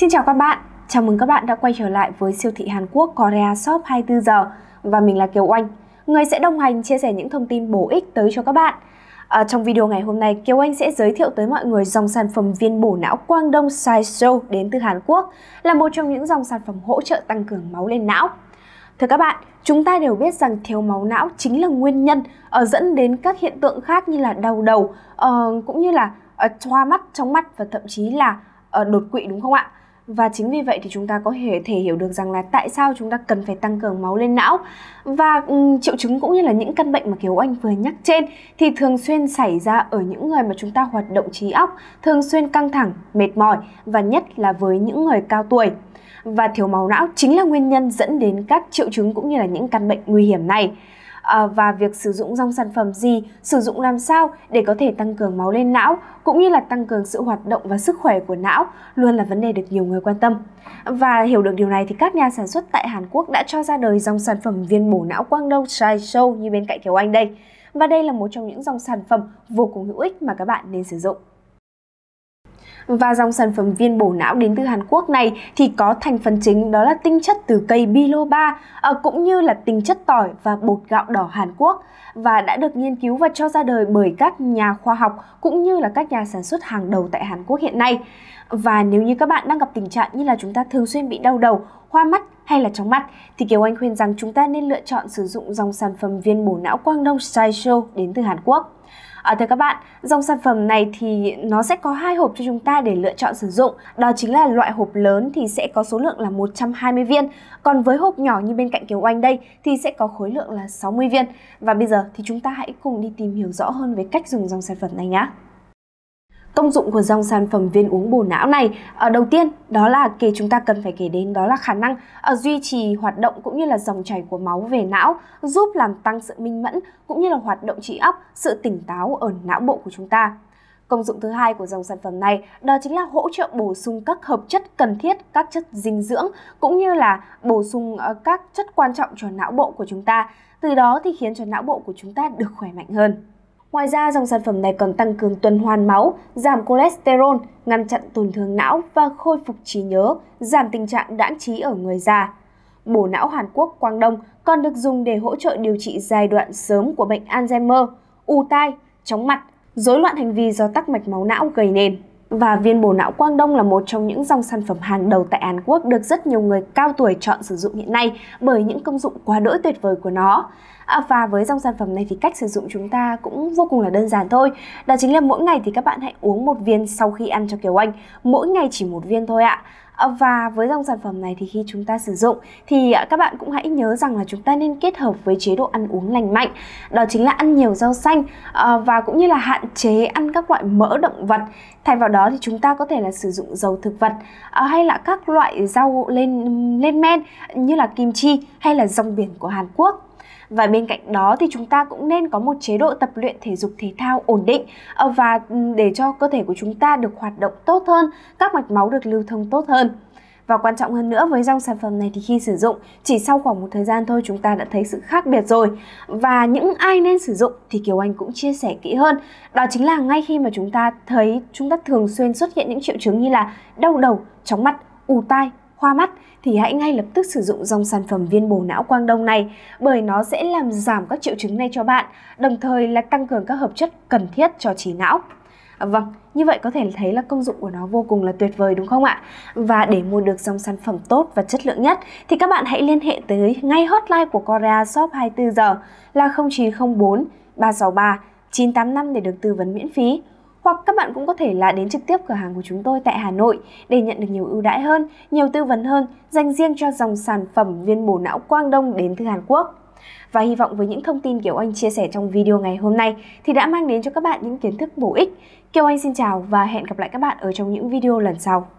Xin chào các bạn, chào mừng các bạn đã quay trở lại với siêu thị Hàn Quốc Korea Shop 24 giờ và mình là Kiều Oanh, người sẽ đồng hành chia sẻ những thông tin bổ ích tới cho các bạn. À, trong video ngày hôm nay, Kiều Anh sẽ giới thiệu tới mọi người dòng sản phẩm viên bổ não Quang Đông Sideshow đến từ Hàn Quốc là một trong những dòng sản phẩm hỗ trợ tăng cường máu lên não. Thưa các bạn, chúng ta đều biết rằng thiếu máu não chính là nguyên nhân ở ờ, dẫn đến các hiện tượng khác như là đau đầu, uh, cũng như là uh, ờ, hoa mắt, chóng mắt và thậm chí là uh, đột quỵ đúng không ạ? Và chính vì vậy thì chúng ta có thể, thể hiểu được rằng là tại sao chúng ta cần phải tăng cường máu lên não. Và um, triệu chứng cũng như là những căn bệnh mà Kiều Anh vừa nhắc trên thì thường xuyên xảy ra ở những người mà chúng ta hoạt động trí óc, thường xuyên căng thẳng, mệt mỏi và nhất là với những người cao tuổi. Và thiếu máu não chính là nguyên nhân dẫn đến các triệu chứng cũng như là những căn bệnh nguy hiểm này. Ờ, và việc sử dụng dòng sản phẩm gì, sử dụng làm sao để có thể tăng cường máu lên não cũng như là tăng cường sự hoạt động và sức khỏe của não luôn là vấn đề được nhiều người quan tâm. Và hiểu được điều này thì các nhà sản xuất tại Hàn Quốc đã cho ra đời dòng sản phẩm viên bổ não quang đông Chai Show như bên cạnh Kiều Anh đây. Và đây là một trong những dòng sản phẩm vô cùng hữu ích mà các bạn nên sử dụng. Và dòng sản phẩm viên bổ não đến từ Hàn Quốc này thì có thành phần chính đó là tinh chất từ cây biloba ờ, cũng như là tinh chất tỏi và bột gạo đỏ Hàn Quốc và đã được nghiên cứu và cho ra đời bởi các nhà khoa học cũng như là các nhà sản xuất hàng đầu tại Hàn Quốc hiện nay. Và nếu như các bạn đang gặp tình trạng như là chúng ta thường xuyên bị đau đầu, hoa mắt hay là chóng mắt thì Kiều Anh khuyên rằng chúng ta nên lựa chọn sử dụng dòng sản phẩm viên bổ não Quang Đông Sideshow đến từ Hàn Quốc. À, thưa các bạn, dòng sản phẩm này thì nó sẽ có hai hộp cho chúng ta để lựa chọn sử dụng. Đó chính là loại hộp lớn thì sẽ có số lượng là 120 viên, còn với hộp nhỏ như bên cạnh Kiều oanh đây thì sẽ có khối lượng là 60 viên. Và bây giờ thì chúng ta hãy cùng đi tìm hiểu rõ hơn về cách dùng dòng sản phẩm này nhé công dụng của dòng sản phẩm viên uống bổ não này ở ờ, đầu tiên đó là kể chúng ta cần phải kể đến đó là khả năng ở ờ, duy trì hoạt động cũng như là dòng chảy của máu về não giúp làm tăng sự minh mẫn cũng như là hoạt động trí óc sự tỉnh táo ở não bộ của chúng ta Công dụng thứ hai của dòng sản phẩm này đó chính là hỗ trợ bổ sung các hợp chất cần thiết, các chất dinh dưỡng cũng như là bổ sung ờ, các chất quan trọng cho não bộ của chúng ta. Từ đó thì khiến cho não bộ của chúng ta được khỏe mạnh hơn. Ngoài ra, dòng sản phẩm này còn tăng cường tuần hoàn máu, giảm cholesterol, ngăn chặn tổn thương não và khôi phục trí nhớ, giảm tình trạng đãn trí ở người già. Bổ não Hàn Quốc Quang Đông còn được dùng để hỗ trợ điều trị giai đoạn sớm của bệnh Alzheimer, u tai, chóng mặt, rối loạn hành vi do tắc mạch máu não gây nên và viên bổ não quang đông là một trong những dòng sản phẩm hàng đầu tại Hàn Quốc được rất nhiều người cao tuổi chọn sử dụng hiện nay bởi những công dụng quá đỗi tuyệt vời của nó. À, và với dòng sản phẩm này thì cách sử dụng chúng ta cũng vô cùng là đơn giản thôi. Đó chính là mỗi ngày thì các bạn hãy uống một viên sau khi ăn cho Kiều Anh, mỗi ngày chỉ một viên thôi ạ. À. Ờ, và với dòng sản phẩm này thì khi chúng ta sử dụng thì à, các bạn cũng hãy nhớ rằng là chúng ta nên kết hợp với chế độ ăn uống lành mạnh. Đó chính là ăn nhiều rau xanh ờ, và cũng như là hạn chế ăn các loại mỡ động vật. Thay vào đó thì chúng ta có thể là sử dụng dầu thực vật ờ, hay là các loại rau lên lên men như là kim chi hay là rong biển của Hàn Quốc. Và bên cạnh đó thì chúng ta cũng nên có một chế độ tập luyện thể dục thể thao ổn định ờ, và để cho cơ thể của chúng ta được hoạt động tốt hơn, các mạch máu được lưu thông tốt hơn. Và quan trọng hơn nữa với dòng sản phẩm này thì khi sử dụng chỉ sau khoảng một thời gian thôi chúng ta đã thấy sự khác biệt rồi. Và những ai nên sử dụng thì Kiều Anh cũng chia sẻ kỹ hơn. Đó chính là ngay khi mà chúng ta thấy chúng ta thường xuyên xuất hiện những triệu chứng như là đau đầu, chóng mặt, ù tai, Khoa mắt thì hãy ngay lập tức sử dụng dòng sản phẩm viên bổ não quang đông này bởi nó sẽ làm giảm các triệu chứng này cho bạn, đồng thời là tăng cường các hợp chất cần thiết cho trí não. À, vâng, như vậy có thể thấy là công dụng của nó vô cùng là tuyệt vời đúng không ạ? Và để mua được dòng sản phẩm tốt và chất lượng nhất thì các bạn hãy liên hệ tới ngay hotline của Korea Shop 24 giờ là 0904 363 985 để được tư vấn miễn phí hoặc các bạn cũng có thể là đến trực tiếp cửa hàng của chúng tôi tại Hà Nội để nhận được nhiều ưu đãi hơn, nhiều tư vấn hơn dành riêng cho dòng sản phẩm viên bổ não Quang Đông đến từ Hàn Quốc. Và hy vọng với những thông tin Kiều Anh chia sẻ trong video ngày hôm nay thì đã mang đến cho các bạn những kiến thức bổ ích. Kiều Anh xin chào và hẹn gặp lại các bạn ở trong những video lần sau.